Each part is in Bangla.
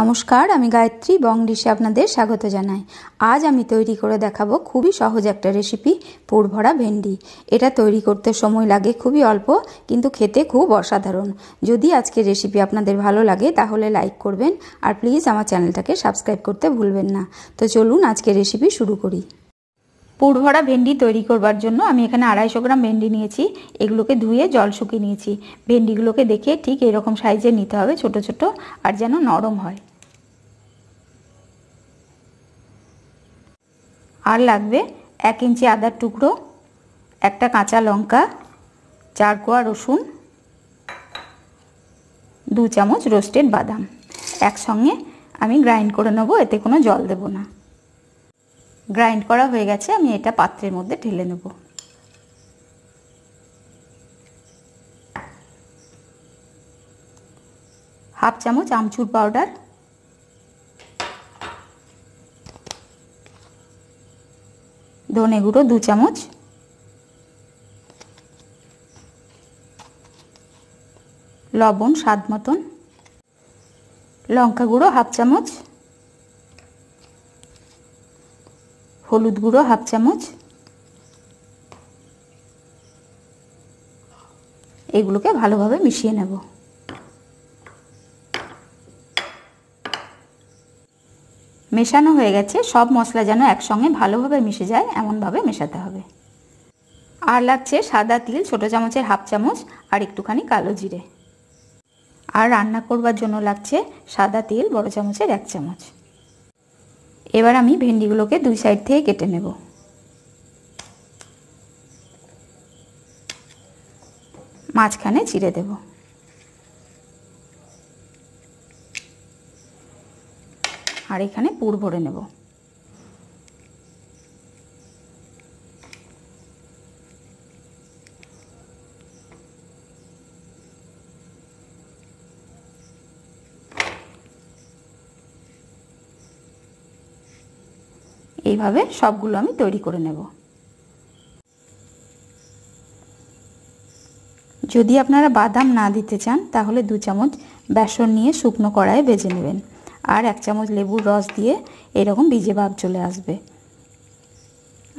নমস্কার আমি গায়ত্রী বং ডিশে আপনাদের স্বাগত জানাই আজ আমি তৈরি করে দেখাবো খুবই সহজ একটা রেসিপি পুরভরা ভেন্ডি এটা তৈরি করতে সময় লাগে খুবই অল্প কিন্তু খেতে খুব অসাধারণ যদি আজকে রেসিপি আপনাদের ভালো লাগে তাহলে লাইক করবেন আর প্লিজ আমার চ্যানেলটাকে সাবস্ক্রাইব করতে ভুলবেন না তো চলুন আজকে রেসিপি শুরু করি পুরভরা ভেন্ডি তৈরি করবার জন্য আমি এখানে আড়াইশো গ্রাম ভেন্ডি নিয়েছি এগুলোকে ধুয়ে জল শুকিয়ে নিয়েছি ভেন্ডিগুলোকে দেখে ঠিক এরকম সাইজে নিতে হবে ছোট ছোট আর যেন নরম হয় আর লাগবে এক ইঞ্চি আদার টুকরো একটা কাঁচা লঙ্কা চার কোয়া রসুন দু চামচ রোস্টেড বাদাম একসঙ্গে আমি গ্রাইন্ড করে নেবো এতে কোনো জল দেব না গ্রাইন্ড করা হয়ে গেছে আমি এটা পাত্রের মধ্যে ঢেলে নেব হাফ চামচ আমচুর পাউডার ধনে গুঁড়ো দু চামচ লবণ স্বাদ মতন লঙ্কা গুঁড়ো হাফ চামচ হলুদ গুঁড়ো হাফ চামচ এগুলোকে ভালোভাবে মিশিয়ে নেব মেশানো হয়ে গেছে সব মশলা যেন একসঙ্গে ভালোভাবে মিশে যায় এমনভাবে মেশাতে হবে আর লাগছে সাদা তিল ছোটো চামচের হাফ চামচ আর একটুখানি কালো জিরে আর রান্না করবার জন্য লাগছে সাদা তিল বড় চামচের এক চামচ এবার আমি ভেন্ডিগুলোকে দুই সাইড থেকে কেটে নেব মাঝখানে চিড়ে দেব আর এখানে পুর ভরে নেবো এইভাবে সবগুলো আমি তৈরি করে নেব যদি আপনারা বাদাম না দিতে চান তাহলে দু চামচ বেসন নিয়ে শুকনো কড়ায় ভেজে নেবেন আর এক চামচ লেবুর রস দিয়ে এরকম ভিজে ভাব চলে আসবে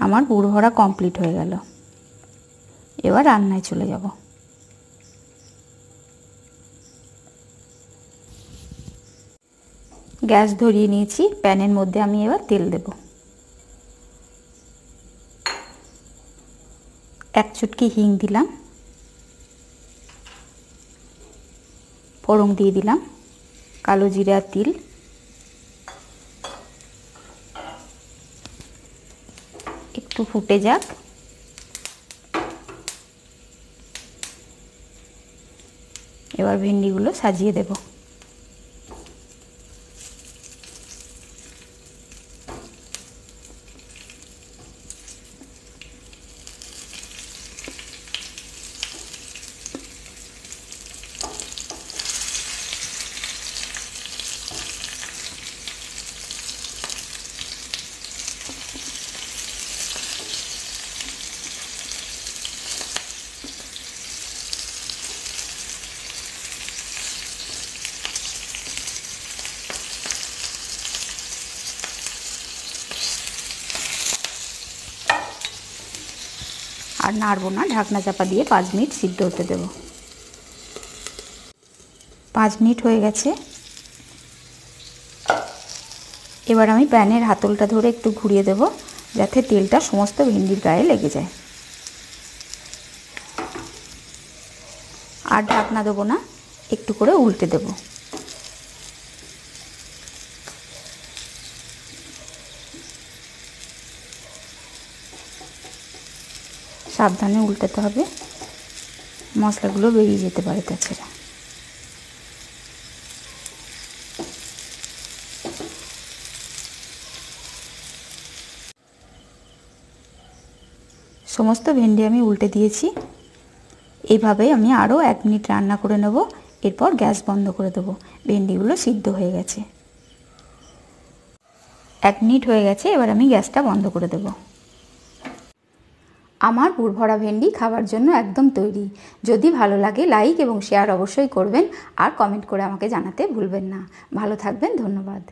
আমার পুর ভরা কমপ্লিট হয়ে গেল এবার রান্নায় চলে যাব গ্যাস ধরিয়ে নিয়েছি প্যানের মধ্যে আমি এবার তেল দেবো এক চুটকি হিং দিলাম ফোড়ং দিয়ে দিলাম কালো জিরা তিল একটু ফুটে যাক এবার ভেন্ডিগুলো সাজিয়ে দেবো আর নাড়বো না ঢাকনা চাপা দিয়ে পাঁচ মিনিট সিদ্ধ হতে দেব পাঁচ মিনিট হয়ে গেছে এবার আমি প্যানের হাতলটা ধরে একটু ঘুরিয়ে দেব যাতে তেলটা সমস্ত ভেন্ডির গায়ে লেগে যায় আর ঢাকনা দেবো না একটু করে উল্টে দেবো সাবধানে উল্টাতে হবে মশলাগুলো বেরিয়ে যেতে পারে তাছাড়া সমস্ত ভেন্ডি আমি উল্টে দিয়েছি এইভাবে আমি আরও এক মিনিট রান্না করে নেব এরপর গ্যাস বন্ধ করে দেব ভেন্ডিগুলো সিদ্ধ হয়ে গেছে এক মিনিট হয়ে গেছে এবার আমি গ্যাসটা বন্ধ করে দেবো আমার পুরভরা ভেন্ডি খাবার জন্য একদম তৈরি যদি ভালো লাগে লাইক এবং শেয়ার অবশ্যই করবেন আর কমেন্ট করে আমাকে জানাতে ভুলবেন না ভালো থাকবেন ধন্যবাদ